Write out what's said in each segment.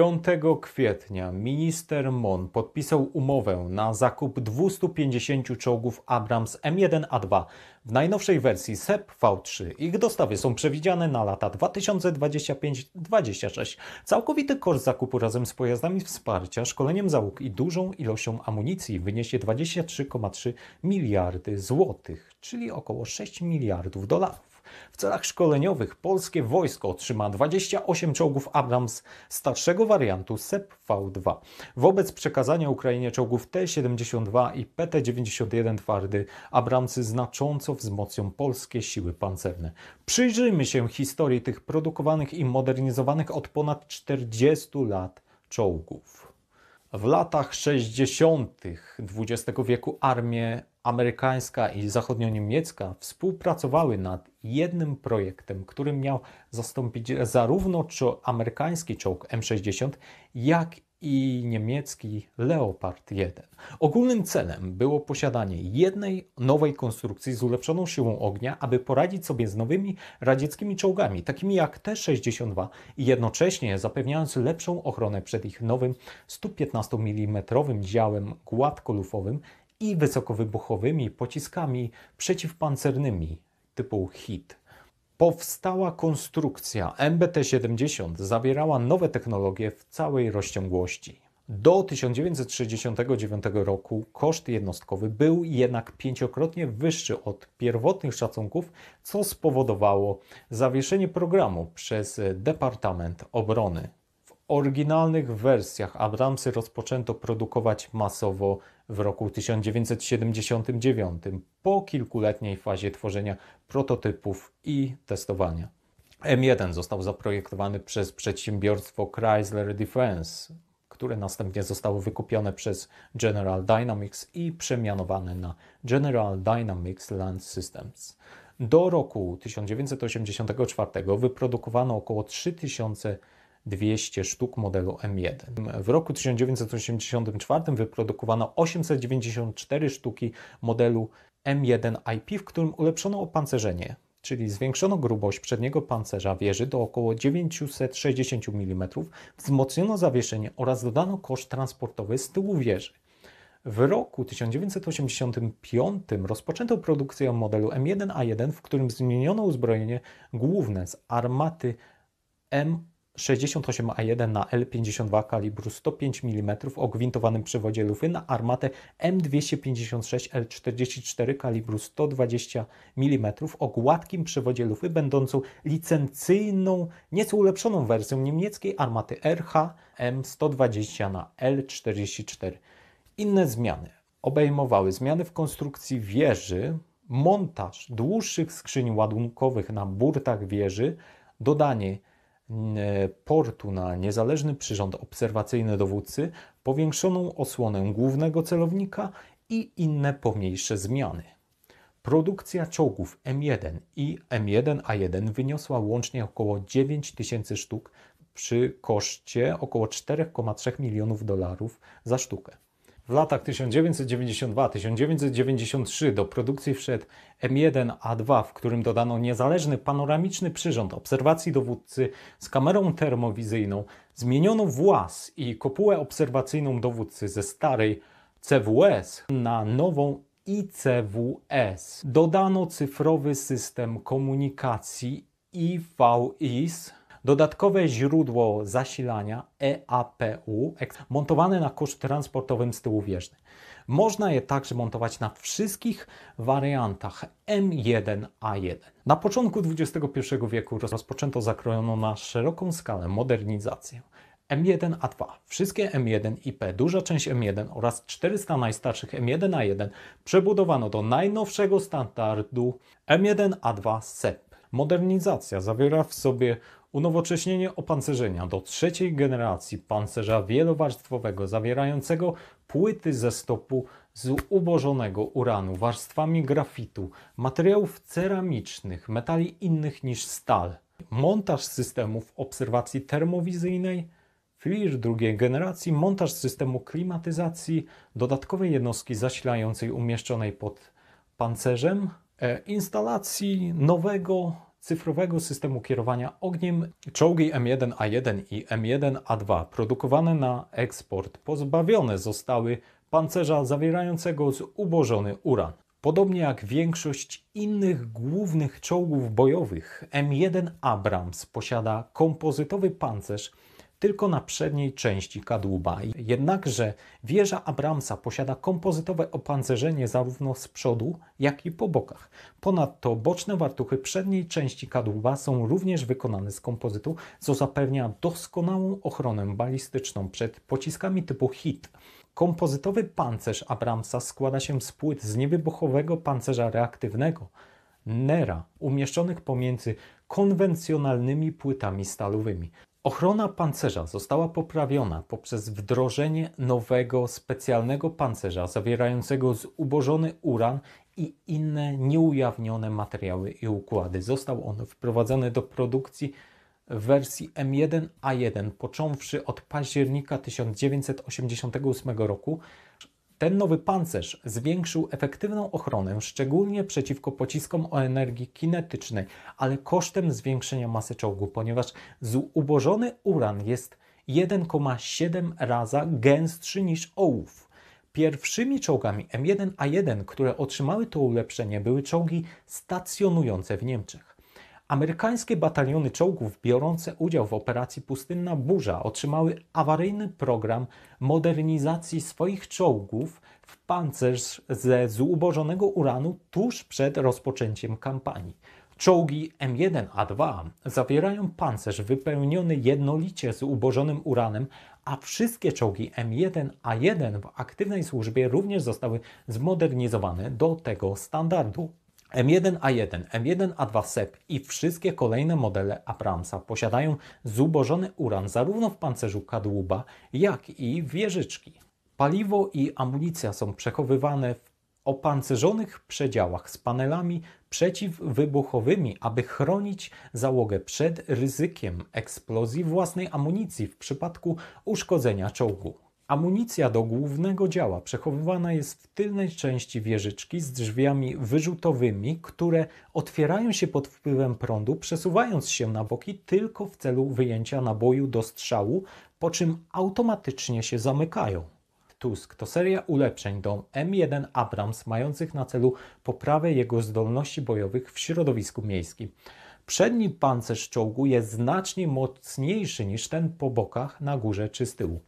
5 kwietnia minister MON podpisał umowę na zakup 250 czołgów Abrams M1A2 w najnowszej wersji SEP V3. Ich dostawy są przewidziane na lata 2025-2026. Całkowity koszt zakupu razem z pojazdami wsparcia, szkoleniem załóg i dużą ilością amunicji wyniesie 23,3 miliardy złotych, czyli około 6 miliardów dolarów. W celach szkoleniowych polskie wojsko otrzyma 28 czołgów Abrams starszego wariantu SEP-V2. Wobec przekazania Ukrainie czołgów T-72 i PT-91 twardy Abramsy znacząco wzmocnią polskie siły pancerne. Przyjrzyjmy się historii tych produkowanych i modernizowanych od ponad 40 lat czołgów. W latach 60. XX wieku armie amerykańska i zachodnio-niemiecka współpracowały nad jednym projektem, który miał zastąpić zarówno amerykański czołg M60, jak i niemiecki Leopard 1. Ogólnym celem było posiadanie jednej nowej konstrukcji z ulepszoną siłą ognia, aby poradzić sobie z nowymi radzieckimi czołgami, takimi jak T-62 i jednocześnie zapewniając lepszą ochronę przed ich nowym 115 mm działem gładkolufowym i wysokowybuchowymi pociskami przeciwpancernymi typu HIT. Powstała konstrukcja MBT-70 zawierała nowe technologie w całej rozciągłości. Do 1969 roku koszt jednostkowy był jednak pięciokrotnie wyższy od pierwotnych szacunków, co spowodowało zawieszenie programu przez Departament Obrony oryginalnych wersjach Abramsy rozpoczęto produkować masowo w roku 1979 po kilkuletniej fazie tworzenia prototypów i testowania. M1 został zaprojektowany przez przedsiębiorstwo Chrysler Defense, które następnie zostało wykupione przez General Dynamics i przemianowane na General Dynamics Land Systems. Do roku 1984 wyprodukowano około 3000 200 sztuk modelu M1. W roku 1984 wyprodukowano 894 sztuki modelu M1 IP, w którym ulepszono opancerzenie, czyli zwiększono grubość przedniego pancerza wieży do około 960 mm, wzmocniono zawieszenie oraz dodano kosz transportowy z tyłu wieży. W roku 1985 rozpoczęto produkcję modelu M1A1, w którym zmieniono uzbrojenie główne z armaty M 68A1 na L52 kalibru 105 mm o gwintowanym przewodzie lufy na armatę M256L44 kalibru 120 mm o gładkim przewodzie lufy będącą licencyjną, nieco ulepszoną wersją niemieckiej armaty RH M120 na L44. Inne zmiany obejmowały zmiany w konstrukcji wieży, montaż dłuższych skrzyń ładunkowych na burtach wieży, dodanie E, portu na niezależny przyrząd obserwacyjny dowódcy, powiększoną osłonę głównego celownika i inne pomniejsze zmiany. Produkcja czołgów M1 i M1A1 wyniosła łącznie około 9 tysięcy sztuk przy koszcie około 4,3 milionów dolarów za sztukę. W latach 1992-1993 do produkcji wszedł M1A2, w którym dodano niezależny panoramiczny przyrząd obserwacji dowódcy z kamerą termowizyjną, zmieniono włas i kopułę obserwacyjną dowódcy ze starej CWS na nową ICWS. Dodano cyfrowy system komunikacji IVIS Dodatkowe źródło zasilania EAPU montowane na koszt transportowym z tyłu wieżny. Można je także montować na wszystkich wariantach M1A1. Na początku XXI wieku rozpoczęto zakrojoną na szeroką skalę modernizację. M1A2, wszystkie m 1 i P, duża część M1 oraz 400 najstarszych M1A1 przebudowano do najnowszego standardu M1A2 SEP. Modernizacja zawiera w sobie Unowocześnienie opancerzenia do trzeciej generacji pancerza wielowarstwowego zawierającego płyty ze stopu z ubożonego uranu, warstwami grafitu, materiałów ceramicznych, metali innych niż stal. Montaż systemów obserwacji termowizyjnej, FLIR drugiej generacji, montaż systemu klimatyzacji, dodatkowej jednostki zasilającej umieszczonej pod pancerzem, e, instalacji nowego cyfrowego systemu kierowania ogniem, czołgi M1A1 i M1A2 produkowane na eksport pozbawione zostały pancerza zawierającego zubożony uran. Podobnie jak większość innych głównych czołgów bojowych, M1 Abrams posiada kompozytowy pancerz tylko na przedniej części kadłuba. Jednakże wieża Abramsa posiada kompozytowe opancerzenie zarówno z przodu, jak i po bokach. Ponadto boczne wartuchy przedniej części kadłuba są również wykonane z kompozytu, co zapewnia doskonałą ochronę balistyczną przed pociskami typu HIT. Kompozytowy pancerz Abramsa składa się z płyt z niewybuchowego pancerza reaktywnego, NERA umieszczonych pomiędzy konwencjonalnymi płytami stalowymi. Ochrona pancerza została poprawiona poprzez wdrożenie nowego specjalnego pancerza zawierającego zubożony uran i inne nieujawnione materiały i układy. Został on wprowadzony do produkcji w wersji M1A1 począwszy od października 1988 roku ten nowy pancerz zwiększył efektywną ochronę, szczególnie przeciwko pociskom o energii kinetycznej, ale kosztem zwiększenia masy czołgu, ponieważ zubożony uran jest 1,7 razy gęstszy niż ołów. Pierwszymi czołgami M1A1, które otrzymały to ulepszenie, były czołgi stacjonujące w Niemczech. Amerykańskie bataliony czołgów biorące udział w operacji Pustynna Burza otrzymały awaryjny program modernizacji swoich czołgów w pancerz ze zubożonego uranu tuż przed rozpoczęciem kampanii. Czołgi M1A2 zawierają pancerz wypełniony jednolicie ubożonym uranem, a wszystkie czołgi M1A1 w aktywnej służbie również zostały zmodernizowane do tego standardu. M1A1, M1A2 SEP i wszystkie kolejne modele Abramsa posiadają zubożony uran zarówno w pancerzu kadłuba, jak i wieżyczki. Paliwo i amunicja są przechowywane w opancerzonych przedziałach z panelami przeciwwybuchowymi, aby chronić załogę przed ryzykiem eksplozji własnej amunicji w przypadku uszkodzenia czołgu. Amunicja do głównego działa przechowywana jest w tylnej części wieżyczki z drzwiami wyrzutowymi, które otwierają się pod wpływem prądu, przesuwając się na boki tylko w celu wyjęcia naboju do strzału, po czym automatycznie się zamykają. Tusk to seria ulepszeń do M1 Abrams mających na celu poprawę jego zdolności bojowych w środowisku miejskim. Przedni pancerz czołgu jest znacznie mocniejszy niż ten po bokach, na górze czy z tyłu.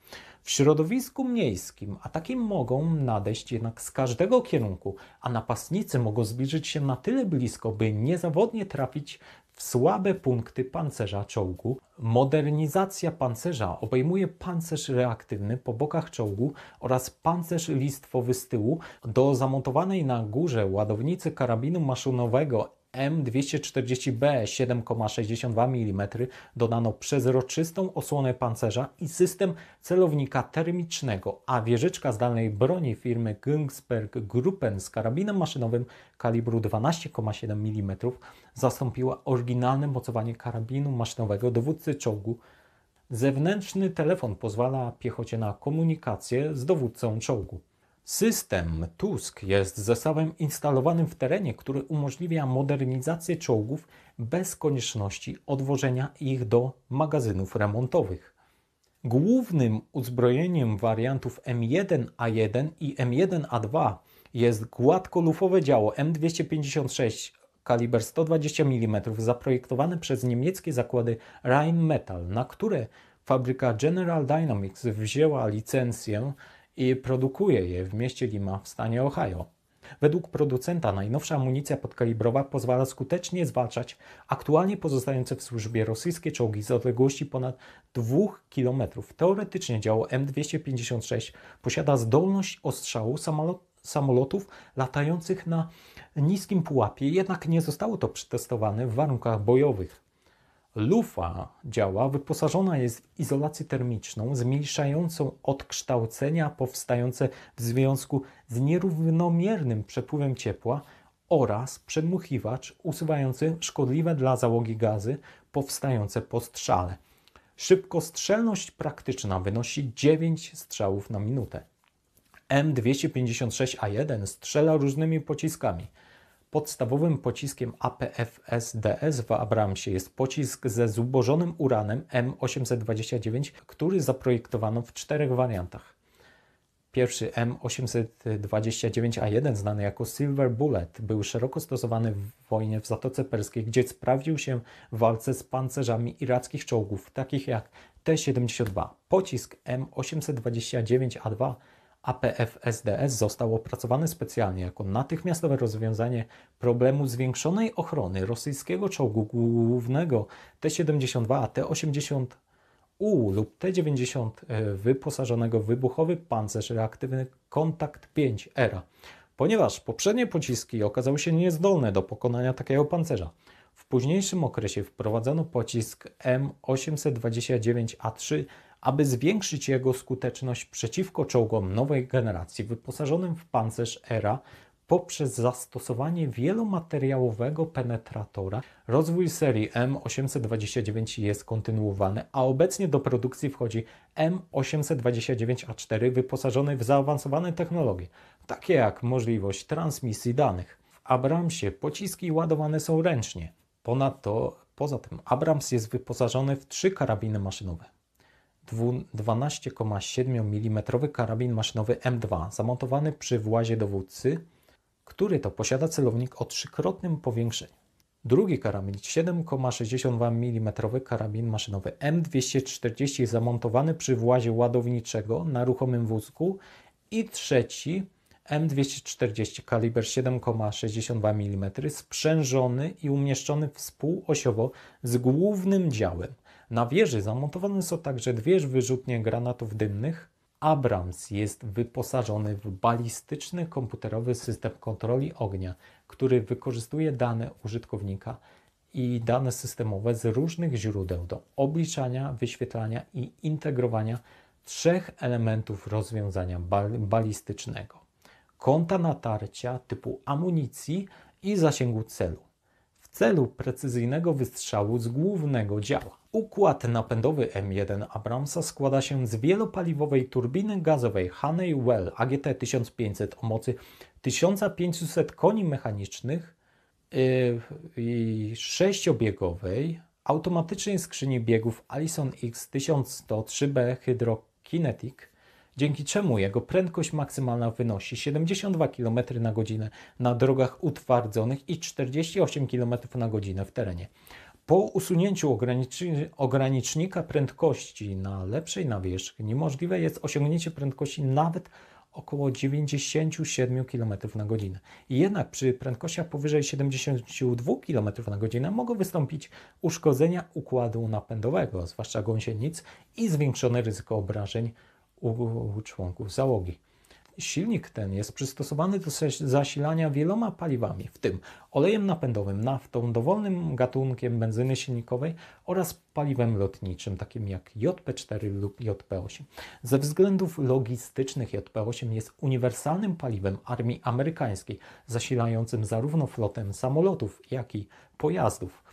W środowisku miejskim ataki mogą nadejść jednak z każdego kierunku, a napastnicy mogą zbliżyć się na tyle blisko, by niezawodnie trafić w słabe punkty pancerza czołgu. Modernizacja pancerza obejmuje pancerz reaktywny po bokach czołgu oraz pancerz listwowy z tyłu. Do zamontowanej na górze ładownicy karabinu maszynowego M240B 7,62 mm dodano przezroczystą osłonę pancerza i system celownika termicznego, a wieżyczka zdalnej broni firmy Günzberg Gruppen z karabinem maszynowym kalibru 12,7 mm zastąpiła oryginalne mocowanie karabinu maszynowego dowódcy czołgu. Zewnętrzny telefon pozwala piechocie na komunikację z dowódcą czołgu. System Tusk jest zestawem instalowanym w terenie, który umożliwia modernizację czołgów bez konieczności odwożenia ich do magazynów remontowych. Głównym uzbrojeniem wariantów M1A1 i M1A2 jest gładkolufowe działo M256 kaliber 120 mm zaprojektowane przez niemieckie zakłady Rheinmetall, na które fabryka General Dynamics wzięła licencję i produkuje je w mieście Lima w stanie Ohio. Według producenta najnowsza amunicja podkalibrowa pozwala skutecznie zwalczać aktualnie pozostające w służbie rosyjskie czołgi z odległości ponad 2 km. Teoretycznie działo M256 posiada zdolność ostrzału samolot, samolotów latających na niskim pułapie, jednak nie zostało to przetestowane w warunkach bojowych. Lufa działa wyposażona jest w izolację termiczną zmniejszającą odkształcenia powstające w związku z nierównomiernym przepływem ciepła oraz przedmuchiwacz usuwający szkodliwe dla załogi gazy powstające po strzale. Szybkostrzelność praktyczna wynosi 9 strzałów na minutę. M256A1 strzela różnymi pociskami – Podstawowym pociskiem APFSDS w Abramsie jest pocisk ze zubożonym uranem M829, który zaprojektowano w czterech wariantach. Pierwszy M829A1, znany jako Silver Bullet, był szeroko stosowany w wojnie w Zatoce Perskiej, gdzie sprawdził się w walce z pancerzami irackich czołgów, takich jak T-72. Pocisk M829A2 APF-SDS został opracowany specjalnie jako natychmiastowe rozwiązanie problemu zwiększonej ochrony rosyjskiego czołgu głównego T-72, a T-80U lub T-90 e, wyposażonego w wybuchowy pancerz reaktywny Kontakt 5 ERA, ponieważ poprzednie pociski okazały się niezdolne do pokonania takiego pancerza. W późniejszym okresie wprowadzono pocisk M829A3 aby zwiększyć jego skuteczność przeciwko czołgom nowej generacji wyposażonym w pancerz ERA poprzez zastosowanie wielomateriałowego penetratora. Rozwój serii M829 jest kontynuowany, a obecnie do produkcji wchodzi M829A4 wyposażony w zaawansowane technologie, takie jak możliwość transmisji danych. W Abramsie pociski ładowane są ręcznie. Ponadto, poza tym, Abrams jest wyposażony w trzy karabiny maszynowe. 12,7 mm karabin maszynowy M2 zamontowany przy włazie dowódcy, który to posiada celownik o trzykrotnym powiększeniu. Drugi karabin 7,62 mm karabin maszynowy M240 zamontowany przy włazie ładowniczego na ruchomym wózku i trzeci M240 kaliber 7,62 mm sprzężony i umieszczony współosiowo z głównym działem – na wieży zamontowane są także dwie wyrzutnie granatów dymnych. Abrams jest wyposażony w balistyczny komputerowy system kontroli ognia, który wykorzystuje dane użytkownika i dane systemowe z różnych źródeł do obliczania, wyświetlania i integrowania trzech elementów rozwiązania bal balistycznego: kąta natarcia, typu amunicji i zasięgu celu celu precyzyjnego wystrzału z głównego działa. Układ napędowy M1 Abramsa składa się z wielopaliwowej turbiny gazowej Honeywell AGT 1500 o mocy 1500 koni mechanicznych yy, i sześciobiegowej automatycznej skrzyni biegów Allison X1103B Hydrokinetic dzięki czemu jego prędkość maksymalna wynosi 72 km na godzinę na drogach utwardzonych i 48 km na godzinę w terenie. Po usunięciu ogranicznika prędkości na lepszej nawierzchni możliwe jest osiągnięcie prędkości nawet około 97 km na godzinę. Jednak przy prędkościach powyżej 72 km na godzinę mogą wystąpić uszkodzenia układu napędowego, zwłaszcza gąsienic i zwiększone ryzyko obrażeń u członków załogi. Silnik ten jest przystosowany do zasilania wieloma paliwami, w tym olejem napędowym, naftą, dowolnym gatunkiem benzyny silnikowej oraz paliwem lotniczym, takim jak JP4 lub JP8. Ze względów logistycznych JP8 jest uniwersalnym paliwem armii amerykańskiej, zasilającym zarówno flotę samolotów, jak i pojazdów.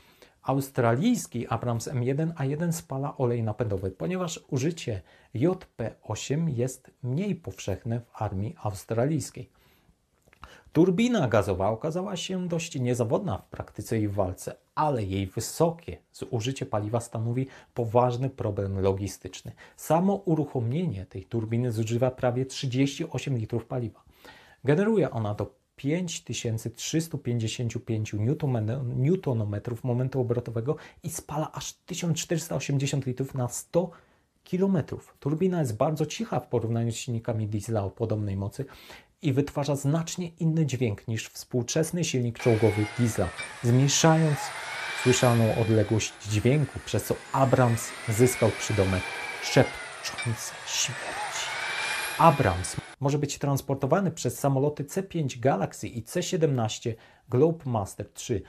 Australijski Abrams M1A1 spala olej napędowy, ponieważ użycie JP8 jest mniej powszechne w armii australijskiej. Turbina gazowa okazała się dość niezawodna w praktyce i w walce, ale jej wysokie zużycie paliwa stanowi poważny problem logistyczny. Samo uruchomienie tej turbiny zużywa prawie 38 litrów paliwa. Generuje ona do 5355 Nm momentu obrotowego i spala aż 1480 litrów na 100 km. Turbina jest bardzo cicha w porównaniu z silnikami diesla o podobnej mocy i wytwarza znacznie inny dźwięk niż współczesny silnik czołgowy diesla, zmniejszając słyszalną odległość dźwięku, przez co Abrams zyskał przydomek szepczący śmierć. Abrams może być transportowany przez samoloty C-5 Galaxy i C-17 Globe Master III